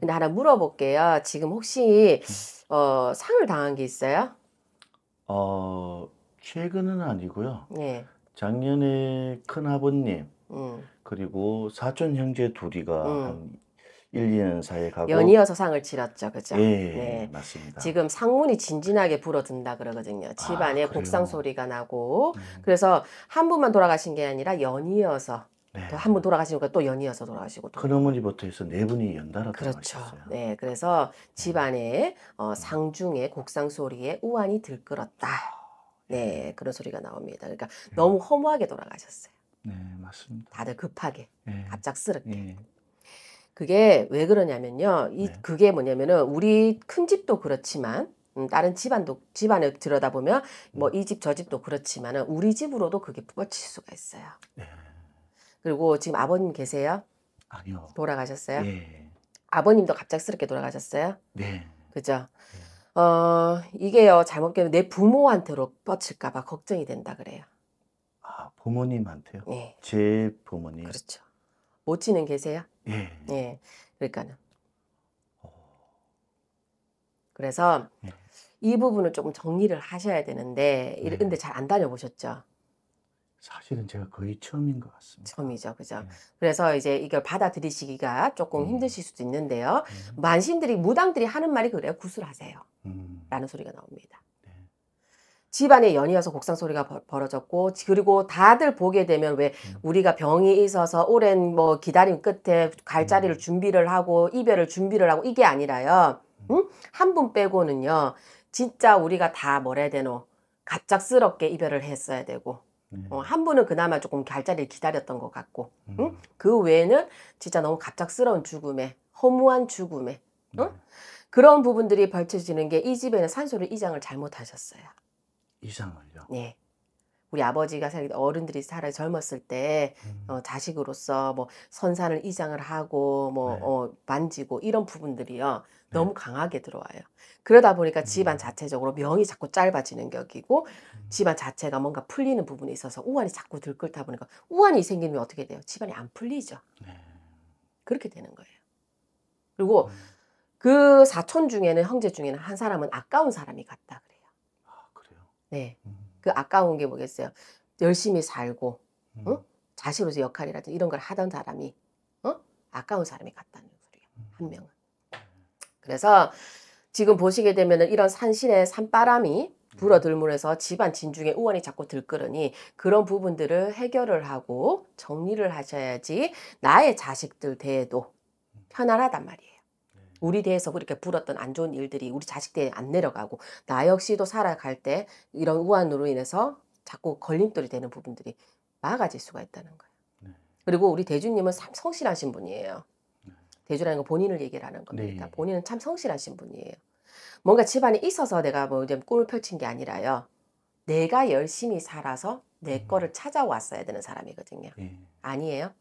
근데 하나 물어볼게요. 지금 혹시 음. 어, 상을 당한 게 있어요? 어, 최근은 아니고요. 네. 작년에 큰 아버님 음. 그리고 사촌 형제 둘이가 음. 1, 2년 사이에 가고 연이어서 상을 치렀죠. 그죠? 예, 네. 맞습니다. 지금 상문이 진진하게 불어든다 그러거든요. 집안에 아, 곡상 소리가 나고 음. 그래서 한 분만 돌아가신 게 아니라 연이어서 네. 한분 돌아가시니까 또 연이어서 돌아가시고 또. 큰어머니부터 해서 네 분이 연달아 그렇죠. 돌아가셨어요. 네, 그래서 네. 집안에 어, 상중에 곡상 소리에 우환이 들끓었다. 네, 네 그런 소리가 나옵니다. 그러니까 네. 너무 허무하게 돌아가셨어요. 네, 맞습니다. 다들 급하게, 네. 갑작스럽게. 네. 그게 왜 그러냐면요. 이 네. 그게 뭐냐면은 우리 큰 집도 그렇지만 음, 다른 집안도 집안을 들여다보면 뭐 이 집저 음. 집도 그렇지만은 우리 집으로도 그게 뻗칠 수가 있어요. 네. 그리고 지금 아버님 계세요? 아니요. 돌아가셨어요? 예. 아버님도 갑작스럽게 돌아가셨어요? 네. 그죠? 예. 어, 이게요, 잘못되면 내 부모한테로 뻗칠까봐 걱정이 된다 그래요. 아, 부모님한테요? 예. 제 부모님. 그렇죠. 모친은 계세요? 예. 예. 그러니까는. 어. 그래서 예. 이 부분을 조금 정리를 하셔야 되는데, 네. 근데 잘 안 다녀보셨죠? 사실은 제가 거의 처음인 것 같습니다. 처음이죠, 그죠? 네. 그래서 이제 이걸 받아들이시기가 조금 음. 힘드실 수도 있는데요. 음. 만신들이 무당들이 하는 말이 그래요. 구슬하세요. 음. 라는 소리가 나옵니다. 네. 집안에 연이어서 곡상 소리가 벌어졌고 그리고 다들 보게 되면 왜 음. 우리가 병이 있어서 오랜 뭐 기다림 끝에 갈 음. 자리를 준비를 하고 이별을 준비를 하고 이게 아니라요. 음? 한분 빼고는요. 진짜 우리가 다 뭐라 되노? 갑작스럽게 이별을 했어야 되고 네. 어, 한 분은 그나마 조금 갈 자리를 기다렸던 것 같고 음. 응? 그 외에는 진짜 너무 갑작스러운 죽음에 허무한 죽음에 응? 음. 그런 부분들이 벌쳐지는 게 이 집에는 산소를 이장을 잘못하셨어요. 이장을요? 네. 우리 아버지가 살 어른들이 살아 젊었을 때 어, 음. 어, 자식으로서 뭐 선산을 이장을 하고 뭐 네. 어, 만지고 이런 부분들이요 네. 너무 강하게 들어와요. 그러다 보니까 음. 집안 자체적으로 명이 자꾸 짧아지는 격이고 음. 집안 자체가 뭔가 풀리는 부분이 있어서 우환이 자꾸 들끓다 보니까 우환이 생기면 어떻게 돼요? 집안이 안 풀리죠. 네. 그렇게 되는 거예요. 그리고 음. 그 사촌 중에는 형제 중에는 한 사람은 아까운 사람이 같다 그래요. 아 그래요? 네. 음. 그 아까운 게 뭐겠어요? 열심히 살고 음. 응? 자식으로서 역할이라든지 이런 걸 하던 사람이 어? 아까운 사람이 같다는 소리예요. 음. 한 명은. 그래서 지금 보시게 되면 이런 산신의 산바람이 음. 불어들물에서 집안 진중에 우원이 자꾸 들끓으니 그런 부분들을 해결을 하고 정리를 하셔야지 나의 자식들 대에도 음. 편안하단 말이에요. 우리 대해서 그렇게 불었던 안 좋은 일들이 우리 자식들에 안 내려가고 나 역시도 살아갈 때 이런 우환으로 인해서 자꾸 걸림돌이 되는 부분들이 막아질 수가 있다는 거예요. 네. 그리고 우리 대주님은 참 성실하신 분이에요. 네. 대주라는 건 본인을 얘기 하는 겁니다. 네. 본인은 참 성실하신 분이에요. 뭔가 집안에 있어서 내가 뭐 이제 꿈을 펼친 게 아니라요. 내가 열심히 살아서 내 음. 거를 찾아왔어야 되는 사람이거든요. 예. 아니에요?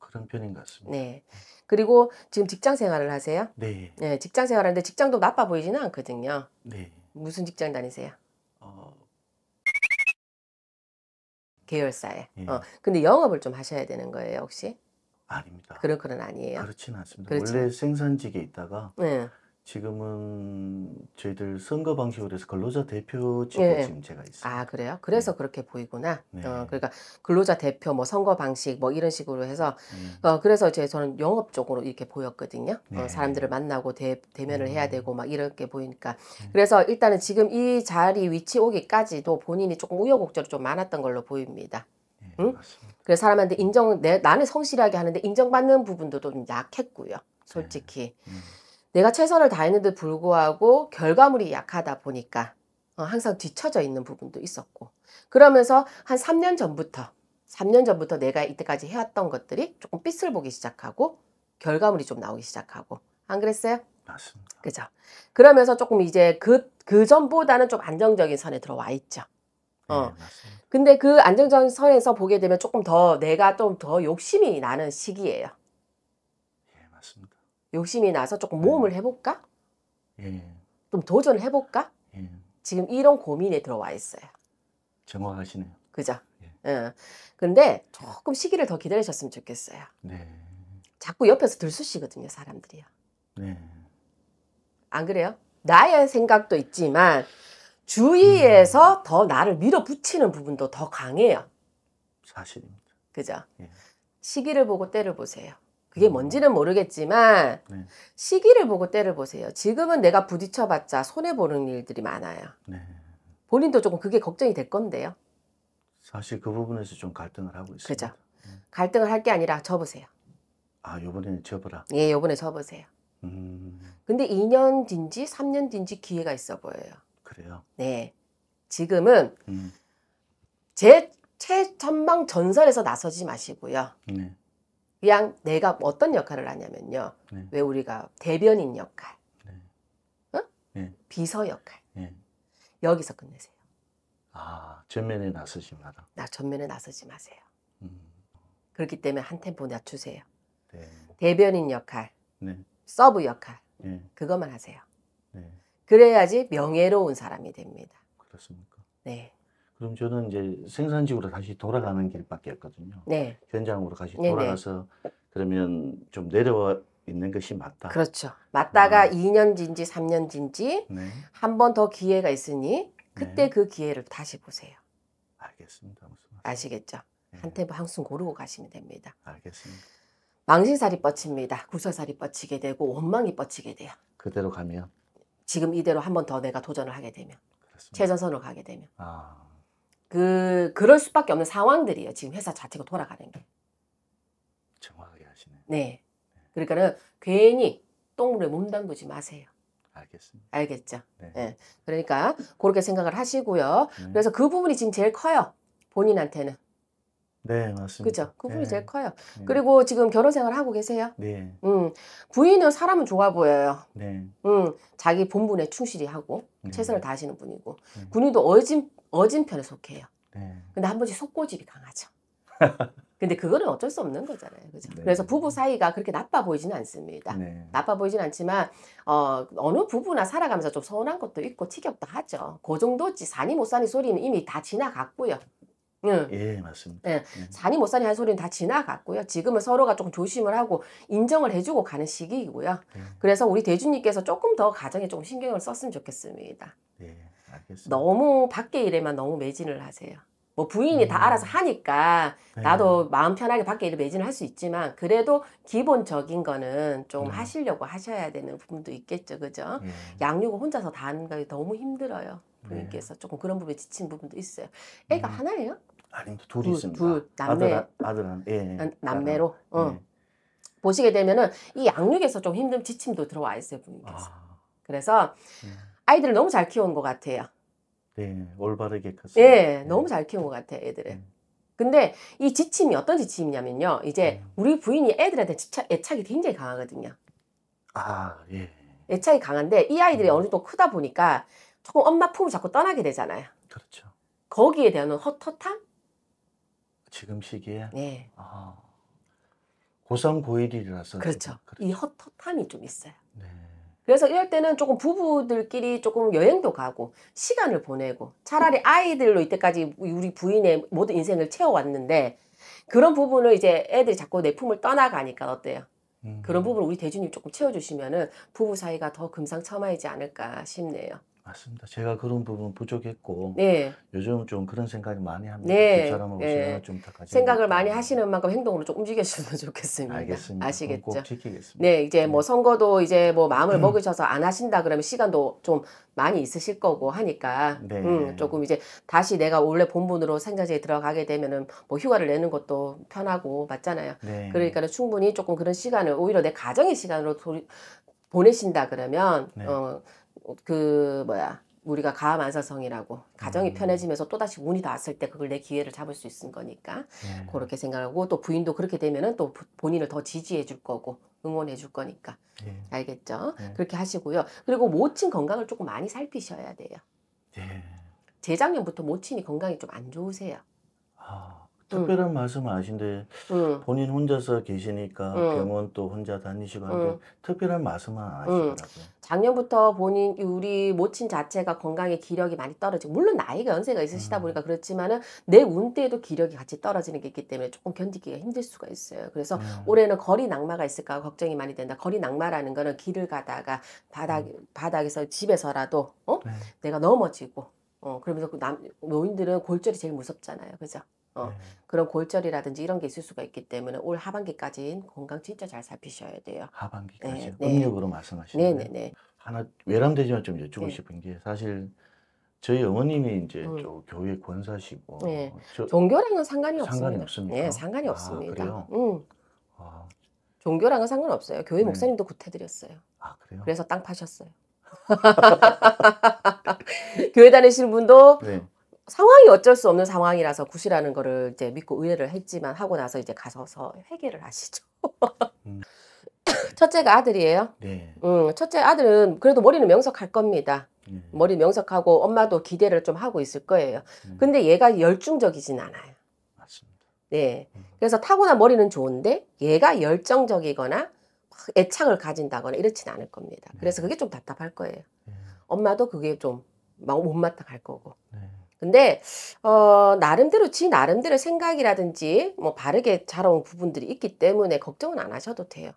그런 편인 것 같습니다. 네. 그리고 지금 직장 생활을 하세요? 네. 네, 직장 생활하는데 직장도 나빠 보이지는 않거든요. 네. 무슨 직장 다니세요? 어... 계열사에. 네. 어. 근데 영업을 좀 하셔야 되는 거예요, 혹시? 아닙니다. 그런 그런 아니에요. 그렇진 않습니다. 그렇지. 원래 생산직에 있다가 네. 지금은 저희들 선거 방식으로 해서 근로자 대표직으로 예. 지금 제가 있어요. 아 그래요? 그래서 네. 그렇게 보이구나. 네. 어, 그러니까 근로자 대표 뭐 선거 방식 뭐 이런 식으로 해서 음. 어, 그래서 제 저는 영업 쪽으로 이렇게 보였거든요. 어, 네. 어, 사람들을 만나고 대, 대면을 음. 해야 되고 막 이렇게 보이니까 음. 그래서 일단은 지금 이 자리 위치 오기까지도 본인이 조금 우여곡절이 좀 많았던 걸로 보입니다. 네, 응? 그래서 사람한테 인정 내 나는 성실하게 하는데 인정받는 부분도 좀 약했고요. 솔직히. 음. 내가 최선을 다했는데 불구하고 결과물이 약하다 보니까 어, 항상 뒤처져 있는 부분도 있었고 그러면서 한 3년 전부터 3년 전부터 내가 이때까지 해왔던 것들이 조금 빛을 보기 시작하고 결과물이 좀 나오기 시작하고 안 그랬어요? 맞습니다. 그죠? 그러면서 조금 이제 그, 그 전보다는 좀 안정적인 선에 들어와 있죠. 네, 어. 네, 근데 그 안정적인 선에서 보게 되면 조금 더 내가 좀 더 욕심이 나는 시기예요. 욕심이 나서 조금 네. 모험을 해볼까? 예. 좀 도전을 해볼까? 예. 지금 이런 고민에 들어와 있어요. 정확하시네요. 그죠? 예. 예. 근데 조금 시기를 더 기다리셨으면 좋겠어요. 네. 자꾸 옆에서 들쑤시거든요, 사람들이요. 네. 안 그래요? 나의 생각도 있지만 주위에서 음. 더 나를 밀어붙이는 부분도 더 강해요. 사실입니다. 그죠? 예. 시기를 보고 때를 보세요. 그게 음. 뭔지는 모르겠지만 네. 시기를 보고 때를 보세요. 지금은 내가 부딪혀봤자 손해 보는 일들이 많아요. 네. 본인도 조금 그게 걱정이 될 건데요. 사실 그 부분에서 좀 갈등을 하고 있습니다. 그죠. 음. 갈등을 할 게 아니라 접으세요. 아, 요번에는 접어라. 예, 요번에 접으세요. 음. 근데 2년 뒤인지 3년 뒤인지 기회가 있어 보여요. 그래요. 네. 지금은 음. 제 최전방 전설에서 나서지 마시고요. 네. 그냥 내가 어떤 역할을 하냐면요. 네. 왜 우리가 대변인 역할, 네. 어? 네. 비서 역할 네. 여기서 끝내세요. 아 전면에 나서지 마라. 나 전면에 나서지 마세요. 음. 그렇기 때문에 한 템포 낮추세요. 네. 대변인 역할, 네. 서브 역할, 네. 그것만 하세요. 그래야지 명예로운 사람이 됩니다. 그렇습니까? 네. 그럼 저는 이제 생산직으로 다시 돌아가는 길밖에 없거든요. 네. 현장으로 다시 네네. 네. 돌아가서 그러면 좀 내려와 있는 것이 맞다. 그렇죠. 맞다가 어. 음. 2년지지3년지지 네. 한번 더 기회가 있으니 그때 네. 그 기회를 다시 보세요. 알겠습니다. 아시겠죠? 네. 한테부 뭐 한숨 고르고 가시면 됩니다. 알겠습니다. 망신살이 뻗칩니다. 구설살이 뻗치게 되고 원망이 뻗치게 돼요. 그대로 가면 지금 이대로 한 번 더 내가 도전을 하게 되면 그렇습니다. 최전선으로 가게 되면. 아. 그 그럴 수밖에 없는 상황들이에요. 지금 회사 자체가 돌아가는 게. 정확하게 하시네. 네. 그러니까는 괜히 똥물에 몸 담그지 마세요. 알겠습니다. 알겠죠. 네. 네. 그러니까 그렇게 생각을 하시고요. 네. 그래서 그 부분이 지금 제일 커요. 본인한테는. 네, 맞습니다. 그죠? 그분이 네. 제일 커요. 네. 그리고 지금 결혼 생활 하고 계세요? 네. 음, 부인은 사람은 좋아 보여요. 네. 음, 자기 본분에 충실히 하고 네. 최선을 다하시는 분이고 네. 군인도 어진 어진 편에 속해요. 네. 근데 한 번씩 속고집이 강하죠. 근데 그거는 어쩔 수 없는 거잖아요. 그죠? 네. 그래서 부부 사이가 그렇게 나빠 보이지는 않습니다. 네. 나빠 보이진 않지만 어, 어느 부부나 살아가면서 좀 서운한 것도 있고 티격도 하죠. 그 정도지 사니 못 사니 소리는 이미 다 지나갔고요. 응. 예. 예, 맞습니다. 예. 사니 예. 못 사니 한 소리는 다 지나갔고요. 지금은 서로가 조금 조심을 하고 인정을 해주고 가는 시기이고요. 예. 그래서 우리 대주님께서 조금 더 가정에 조 신경을 썼으면 좋겠습니다. 예, 알겠습니다. 너무 밖에 일에만 너무 매진을 하세요. 뭐 부인이 음. 다 알아서 하니까 네. 나도 네. 마음 편하게 밖에 일을 매진을 할 수 있지만 그래도 기본적인 거는 좀 음. 하시려고 하셔야 되는 부분도 있겠죠 그죠 음. 양육을 혼자서 다 하는 게 너무 힘들어요 네. 부인께서 조금 그런 부분에 지친 부분도 있어요 애가 음. 하나예요? 아니다 둘이 둘, 있습니다 둘 남매 아들, 예, 예. 남매로 어. 예. 보시게 되면은 이 양육에서 좀 힘든 지침도 들어와 있어요 부인께서 아. 그래서 음. 아이들을 너무 잘 키운 것 같아요 예, 올바르게 컸어요. 그 예, 예, 너무 잘 키운 것 같아, 애들을. 음. 근데 이 지침이 어떤 지침이냐면요. 이제 음. 우리 부인이 애들한테 집착, 애착이 굉장히 강하거든요. 아, 예. 애착이 강한데 이 아이들이 음. 어느 정도 크다 보니까 조금 엄마 품을 자꾸 떠나게 되잖아요. 그렇죠. 거기에 대한 헛헛함? 지금 시기에? 네. 아, 고3, 고1이라서. 그렇죠. 그렇죠. 이 헛헛함이 좀 있어요. 네. 그래서 이럴 때는 조금 부부들끼리 조금 여행도 가고 시간을 보내고 차라리 아이들로 이때까지 우리 부인의 모든 인생을 채워왔는데 그런 부분을 이제 애들이 자꾸 내 품을 떠나가니까 어때요? 음. 그런 부분을 우리 대준님 조금 채워주시면은 부부 사이가 더 금상첨화이지 않을까 싶네요. 맞습니다. 제가 그런 부분 부족했고 네. 요즘은 좀 그런 생각이 많이 합니다. 네. 그 사람하 네. 좀 생각을 많이 하시는 만큼 행동으로 좀움직였으면 좋겠습니다. 알겠습니다. 아시겠죠? 네, 이제 뭐 네. 뭐 선거도 이제 뭐 마음을 음. 먹으셔서 안 하신다 그러면 시간도 좀 많이 있으실 거고 하니까 네. 음, 조금 이제 다시 내가 원래 본분으로 생자제에 들어가게 되면은 뭐 휴가를 내는 것도 편하고 맞잖아요. 네. 그러니까 충분히 조금 그런 시간을 오히려 내 가정의 시간으로 도, 보내신다 그러면 네. 어. 그 뭐야 우리가 가만사성이라고 가정이 음. 편해지면서 또다시 운이 닿았을 때 그걸 내 기회를 잡을 수 있는 거니까 네. 그렇게 생각하고 또 부인도 그렇게 되면은 또 본인을 더 지지해 줄 거고 응원해 줄 거니까 예. 알겠죠 예. 그렇게 하시고요 그리고 모친 건강을 조금 많이 살피셔야 돼요 예. 재작년부터 모친이 건강이 좀 안 좋으세요 아. 특별한 말씀 아신데 음. 본인 혼자서 계시니까 음. 병원 또 혼자 다니시고 하는데 음. 특별한 말씀은 아시더라고요 작년부터 본인 우리 모친 자체가 건강에 기력이 많이 떨어지고 물론 나이가 연세가 있으시다 음. 보니까 그렇지만은 내 운때에도 기력이 같이 떨어지는 게 있기 때문에 조금 견디기가 힘들 수가 있어요. 그래서 음. 올해는 거리 낙마가 있을까 걱정이 많이 된다. 거리 낙마라는 거는 길을 가다가 바닥 음. 바닥에서 집에서라도 어? 네. 내가 넘어지고 어 그러면서 그남 노인들은 골절이 제일 무섭잖아요. 그죠? 어, 네. 그런 골절이라든지 이런 게 있을 수가 있기 때문에 올 하반기까지는 건강 진짜 잘 살피셔야 돼요. 하반기까지 네, 네. 음력으로 말씀하시는 네, 네, 하나 외람되지만 좀 여쭙고 네. 싶은 게 사실 저희 어머님이 이제 음. 저 교회 권사시고 네. 종교랑은 상관이, 상관이 없습니다. 네, 상관이 아, 없습니다. 그래요? 음. 아. 종교랑은 상관없어요. 교회 네. 목사님도 구태드렸어요. 아, 그래요? 그래서 땅 파셨어요. 교회 다니시는 분도 네. 상황이 어쩔 수 없는 상황이라서 굿이라는 거를 이제 믿고 의뢰를 했지만 하고 나서 이제 가서서 회개를 하시죠. 음. 첫째가 아들이에요. 네. 음, 첫째 아들은 그래도 머리는 명석할 겁니다. 네. 머리 명석하고 엄마도 기대를 좀 하고 있을 거예요. 음. 근데 얘가 열중적이진 않아요. 맞습니다. 네. 음. 그래서 타고난 머리는 좋은데 얘가 열정적이거나 애착을 가진다거나 이렇진 않을 겁니다. 그래서 네. 그게 좀 답답할 거예요. 네. 엄마도 그게 좀못 맡아 갈 거고. 네. 근데 어, 나름대로 지 나름대로 생각이라든지 뭐 바르게 자라온 부분들이 있기 때문에 걱정은 안 하셔도 돼요.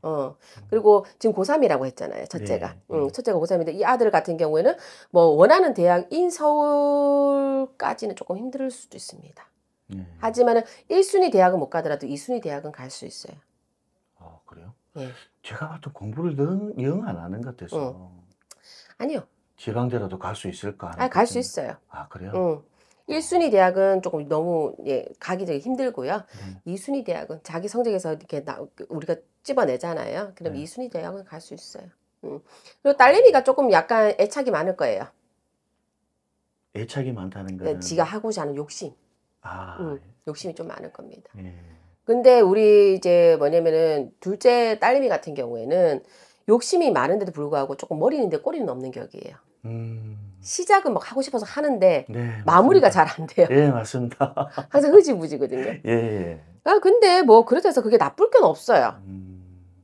어 음. 그리고 지금 고3이라고 했잖아요 첫째가 네. 응, 네. 음, 첫째가 고3인데 이 아들 같은 경우에는 뭐 원하는 대학인 서울까지는 조금 힘들 수도 있습니다 네. 하지만은 1순위 대학은 못 가더라도 2순위 대학은 갈 수 있어요 아 그래요? 예. 제가 봤을 공부를 영안 하는 것 같아서 응. 어. 아니요 지방대라도갈수 있을까? 아, 갈 수 있어요. 아, 그래요? 음. 1순위 대학은 조금 너무 예, 가기 되게 힘들고요. 음. 2순위 대학은 자기 성적에서 이렇게 나, 우리가 찝어내잖아요. 그럼 네. 2순위 대학은 갈 수 있어요. 음. 그리고 딸내미가 조금 약간 애착이 많을 거예요. 애착이 많다는 네, 거는 지가 하고자 하는 욕심. 아, 음, 욕심이 좀 많을 겁니다. 예. 근데 우리 이제 뭐냐면은 둘째 딸내미 같은 경우에는 욕심이 많은데도 불구하고 조금 머리는데 꼬리는 없는 격이에요. 음. 시작은 막 하고 싶어서 하는데 네, 마무리가 잘 안 돼요. 예, 맞습니다. 항상 흐지부지거든요. 예, 예. 아, 근데 뭐 그렇다 해서 그게 나쁠 건 없어요. 음.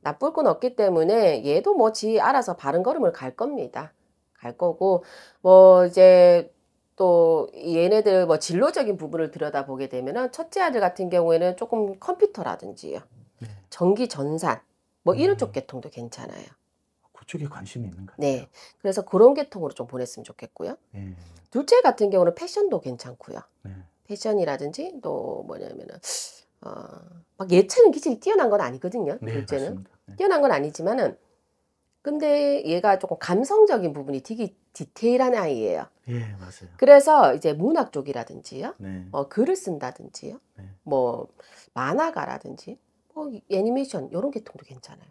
나쁠 건 없기 때문에 얘도 뭐 지 알아서 바른 걸음을 갈 겁니다. 갈 거고 뭐 이제 또 얘네들 뭐 진로적인 부분을 들여다보게 되면은 첫째 아들 같은 경우에는 조금 컴퓨터라든지요. 네. 전기 전산 뭐 이런 음. 쪽 계통도 괜찮아요. 그쪽에 관심이 있는 거 네. 같아요. 네. 그래서 그런 계통으로 좀 보냈으면 좋겠고요. 네. 둘째 같은 경우는 패션도 괜찮고요. 네. 패션이라든지 또 뭐냐면은 어, 막 예체능 기질이 뛰어난 건 아니거든요. 네, 둘째는 네. 뛰어난 건 아니지만은 근데 얘가 조금 감성적인 부분이 되게 디테일한 아이예요. 예, 맞아요. 그래서 이제 문학 쪽이라든지요, 네. 어, 글을 쓴다든지요, 네. 뭐 만화가라든지, 뭐 애니메이션 이런 계통도 괜찮아요.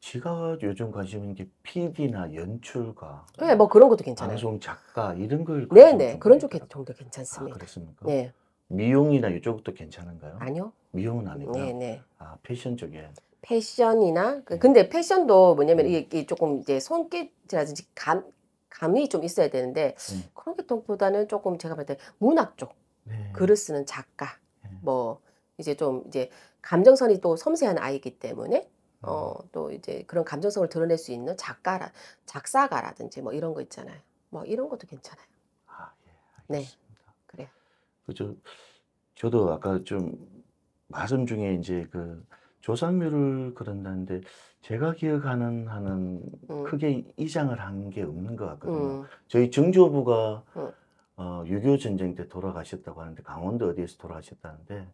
지가 요즘 관심 있는 게 PD나 연출가, 네, 뭐 그런 것도 괜찮아요. 방송 작가 이런 걸 네, 네, 그런 쪽 정도 괜찮습니다. 아, 그렇습니까? 네, 미용이나 이쪽도 괜찮은가요? 아니요. 미용은 아니고 네, 네. 아, 패션 쪽에. 패션이나 그- 네. 근데 패션도 뭐냐면 음. 이게 조금 이제 손길이라든지 감 감이 좀 있어야 되는데 음. 그런 게통보다는 조금 제가 볼때 문학 쪽 네. 글을 쓰는 작가 네. 뭐 이제 좀 이제 감정선이 또 섬세한 아이기 때문에 어, 음. 또 이제 그런 감정성을 드러낼 수 있는 작가라, 작사가라든지 뭐 이런 거 있잖아요. 뭐 이런 것도 괜찮아요. 아, 예, 네. 알겠습니다. 네. 그래요. 그죠. 저도 아까 좀 말씀 중에 이제 그 조상묘를 그런다는데 제가 기억하는 하는 음. 크게 이장을 한 게 없는 것 같거든요. 음. 저희 증조부가 음. 어, 유교 전쟁 때 돌아가셨다고 하는데 강원도 어디에서 돌아가셨다는데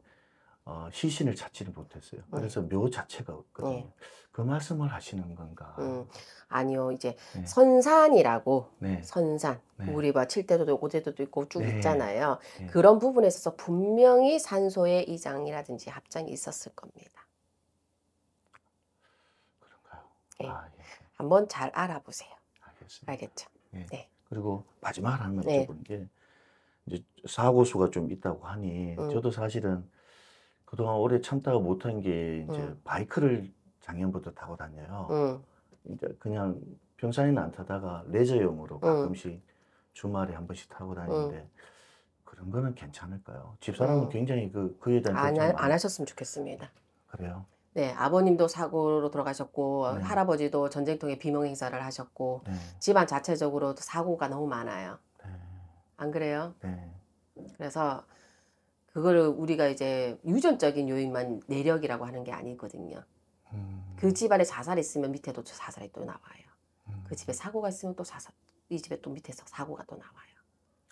어, 시신을 찾지를 못했어요. 네. 그래서 음. 묘 자체가 없거든요. 네. 그 말씀을 하시는 건가? 음, 아니요, 이제 네. 선산이라고 네. 선산 우리 뭐 7대도 5대도 있고 쭉 네. 있잖아요. 그런 부분에 있어서 분명히 산소의 이장이라든지 합장이 있었을 겁니다. 그런가요? 네. 아, 예. 한번 잘 알아보세요. 알겠습니다. 알겠죠? 네. 그리고 마지막 하나만 네. 예. 이제 사고 수가 좀 있다고 하니 음. 저도 사실은 그동안 오래 참다가 못한 게 이제 응. 음. 바이크를 작년부터 타고 다녀요. 응. 음. 이제 그냥 평상에는 안 타다가 레저용으로 음. 가끔씩 주말에 한 번씩 타고 다니는데 그런 거는 괜찮을까요? 집사람은 굉장히 그 그에 대한 안, 안 하셨으면 좋겠습니다. 그래요? 네, 아버님도 사고로 돌아가셨고 네. 할아버지도 전쟁통에 비명 행사를 하셨고 네. 집안 자체적으로 사고가 너무 많아요. 네. 안 그래요? 네. 그래서 그걸 우리가 이제 유전적인 요인만 내력이라고 하는 게 아니거든요. 음. 그 집안에 자살이 있으면 밑에도 자살이 또 나와요. 음. 그 집에 사고가 있으면 또 자살, 이 집에 또 밑에서 사고가 또 나와요.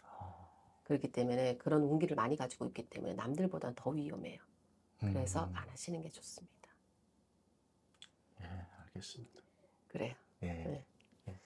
아. 그렇기 때문에 그런 운기를 많이 가지고 있기 때문에 남들보다더 위험해요. 그래서 음. 안 하시는 게 좋습니다. 예, 알겠습니다. 그래요. 예. 네.